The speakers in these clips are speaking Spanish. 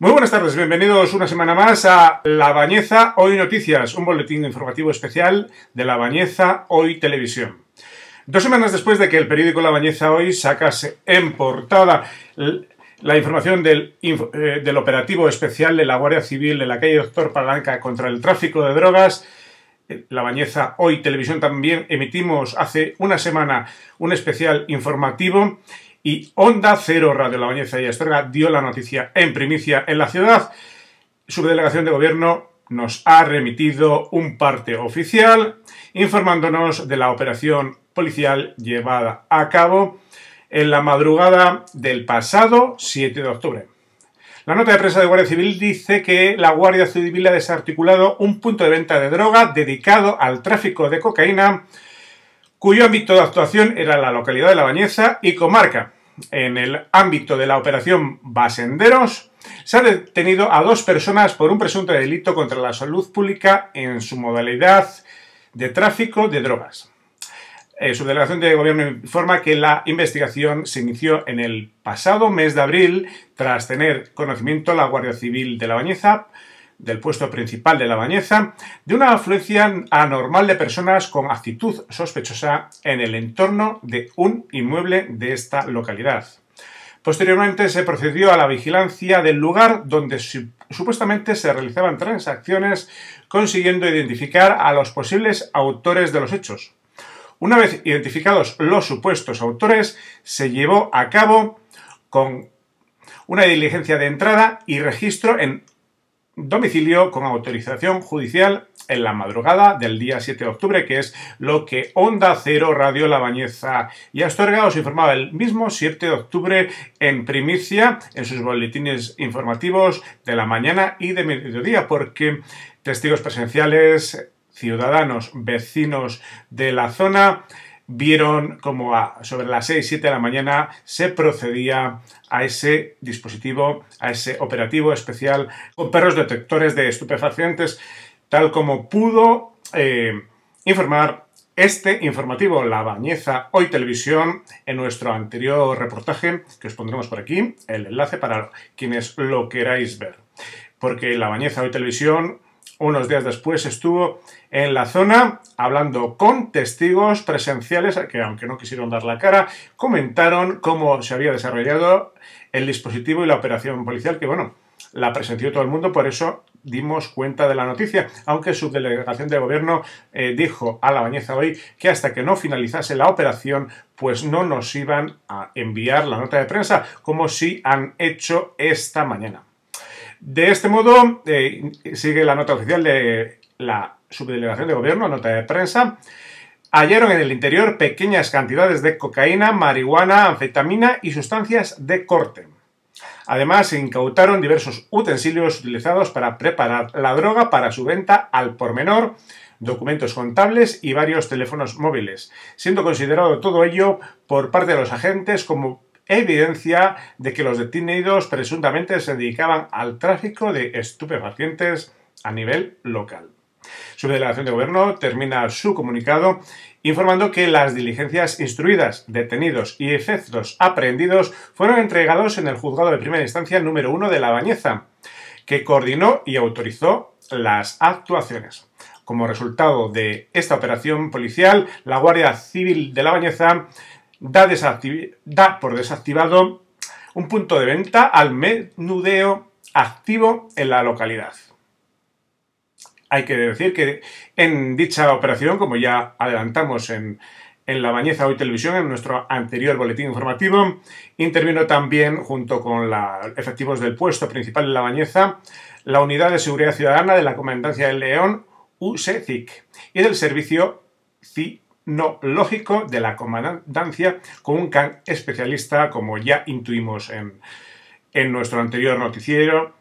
Muy buenas tardes, bienvenidos una semana más a La Bañeza Hoy Noticias, un boletín informativo especial de La Bañeza Hoy Televisión. Dos semanas después de que el periódico La Bañeza Hoy sacase en portada la información eh, del, operativo especial de la Guardia Civil en la calle Doctor Palanca contra el tráfico de drogas, eh, la Bañeza Hoy Televisión también emitimos hace una semana un especial informativo y Onda Cero Radio La Bañeza y Astorga dio la noticia en primicia en la ciudad. Su delegación de gobierno nos ha remitido un parte oficial informándonos de la operación policial llevada a cabo en la madrugada del pasado 7 de octubre. La nota de prensa de Guardia Civil dice que la Guardia Civil ha desarticulado un punto de venta de droga dedicado al tráfico de cocaína, cuyo ámbito de actuación era la localidad de La Bañeza y comarca en el ámbito de la operación Basenderos, se ha detenido a dos personas por un presunto delito contra la salud pública en su modalidad de tráfico de drogas. Eh, su delegación de gobierno informa que la investigación se inició en el pasado mes de abril tras tener conocimiento la Guardia Civil de la Bañeza del puesto principal de la Bañeza, de una afluencia anormal de personas con actitud sospechosa en el entorno de un inmueble de esta localidad. Posteriormente se procedió a la vigilancia del lugar donde supuestamente se realizaban transacciones, consiguiendo identificar a los posibles autores de los hechos. Una vez identificados los supuestos autores, se llevó a cabo con una diligencia de entrada y registro en domicilio con autorización judicial en la madrugada del día 7 de octubre, que es lo que Onda Cero Radio La Bañeza y Astorga os informaba el mismo 7 de octubre en primicia en sus boletines informativos de la mañana y de mediodía, porque testigos presenciales, ciudadanos, vecinos de la zona, vieron como sobre las 6, 7 de la mañana se procedía a ese dispositivo, a ese operativo especial con perros detectores de estupefacientes, tal como pudo eh, informar este informativo La Bañeza Hoy Televisión en nuestro anterior reportaje, que os pondremos por aquí el enlace para quienes lo queráis ver. Porque La Bañeza Hoy Televisión unos días después estuvo en la zona hablando con testigos presenciales que, aunque no quisieron dar la cara, comentaron cómo se había desarrollado el dispositivo y la operación policial, que bueno, la presenció todo el mundo, por eso dimos cuenta de la noticia, aunque su delegación de gobierno eh, dijo a la bañeza hoy que hasta que no finalizase la operación, pues no nos iban a enviar la nota de prensa, como si han hecho esta mañana. De este modo, eh, sigue la nota oficial de la subdelegación de gobierno, nota de prensa. Hallaron en el interior pequeñas cantidades de cocaína, marihuana, anfetamina y sustancias de corte. Además, se incautaron diversos utensilios utilizados para preparar la droga para su venta al por menor, documentos contables y varios teléfonos móviles, siendo considerado todo ello por parte de los agentes como evidencia de que los detenidos presuntamente se dedicaban al tráfico de estupefacientes a nivel local. Su delegación de gobierno termina su comunicado informando que las diligencias instruidas, detenidos y efectos aprehendidos fueron entregados en el juzgado de primera instancia número 1 de La Bañeza, que coordinó y autorizó las actuaciones. Como resultado de esta operación policial, la Guardia Civil de La Bañeza da, por desactivado un punto de venta al menudeo activo en la localidad. Hay que decir que en dicha operación, como ya adelantamos en, La Bañeza Hoy Televisión, en nuestro anterior boletín informativo, intervino también, junto con los efectivos del puesto principal de La Bañeza, la Unidad de Seguridad Ciudadana de la Comandancia del León, USECIC, y del Servicio CI no lógico de la comandancia con un can especialista, como ya intuimos en, nuestro anterior noticiero,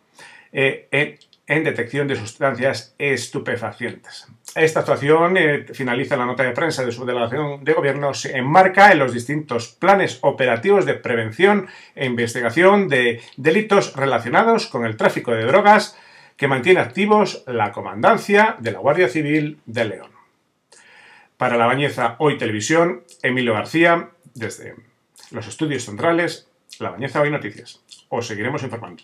eh, en, detección de sustancias estupefacientes. Esta actuación eh, finaliza la nota de prensa de su delegación de gobierno, se enmarca en los distintos planes operativos de prevención e investigación de delitos relacionados con el tráfico de drogas que mantiene activos la comandancia de la Guardia Civil de León. Para la Bañeza Hoy Televisión, Emilio García, desde los estudios centrales, La Bañeza Hoy Noticias. Os seguiremos informando.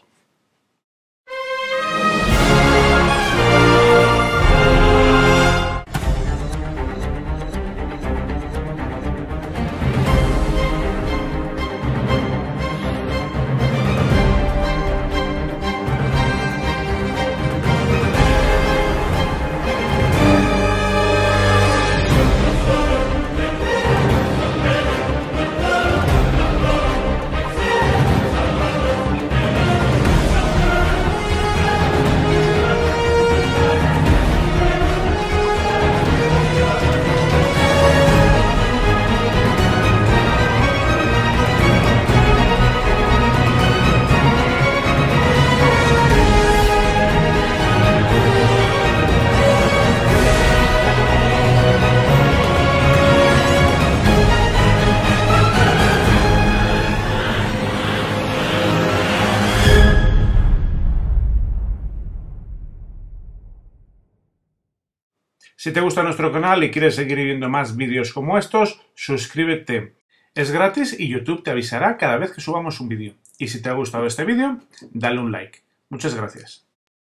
Si te gusta nuestro canal y quieres seguir viendo más vídeos como estos, suscríbete. Es gratis y YouTube te avisará cada vez que subamos un vídeo. Y si te ha gustado este vídeo, dale un like. Muchas gracias.